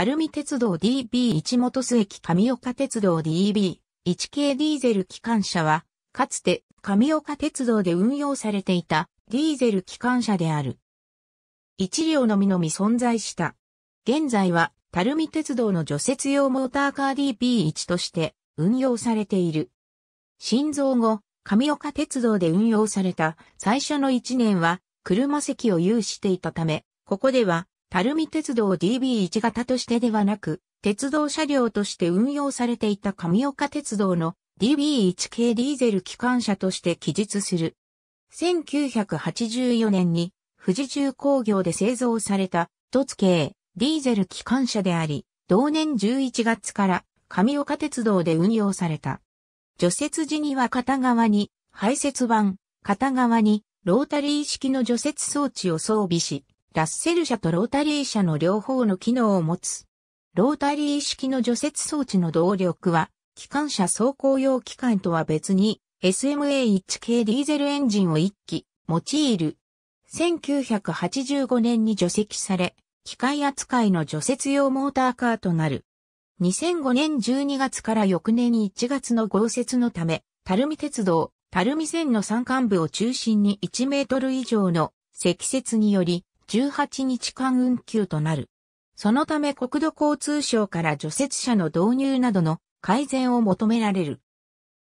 垂水鉄道 DB1 元須駅上岡鉄道 DB1 系ディーゼル機関車は、かつて上岡鉄道で運用されていたディーゼル機関車である。一両のみのみ存在した。現在は、垂水鉄道の除雪用モーターカー DB1 として運用されている。新造後、上岡鉄道で運用された最初の1年は車席を有していたため、ここでは垂水鉄道 DB1 型としてではなく、鉄道車両として運用されていた上岡鉄道の DB1 系ディーゼル機関車として記述する。1984年に富士重工業で製造されたつ系ディーゼル機関車であり、同年11月から上岡鉄道で運用された。除雪時には片側に排雪板、片側にロータリー式の除雪装置を装備し、ラッセル車とロータリー車の両方の機能を持つ。ロータリー式の除雪装置の動力は、機関車走行用機関とは別に、SMA1 系ディーゼルエンジンを1機、用いる。1985年に除籍され、機械扱いの除雪用モーターカーとなる。2005年12月から翌年1月の豪雪のため、タルミ鉄道、タルミ線の山間部を中心に1メートル以上の積雪により、18日間運休となる。そのため国土交通省から除雪車の導入などの改善を求められる。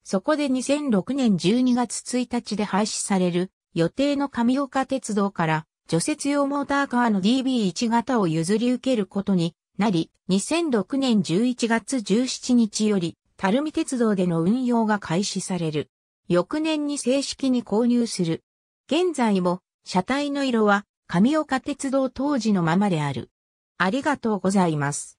そこで2006年12月1日で廃止される予定の上岡鉄道から除雪用モーターカーの DB1 型を譲り受けることになり、2006年11月17日より、垂水鉄道での運用が開始される。翌年に正式に購入する。現在も車体の色は神岡鉄道当時のままである。ありがとうございます。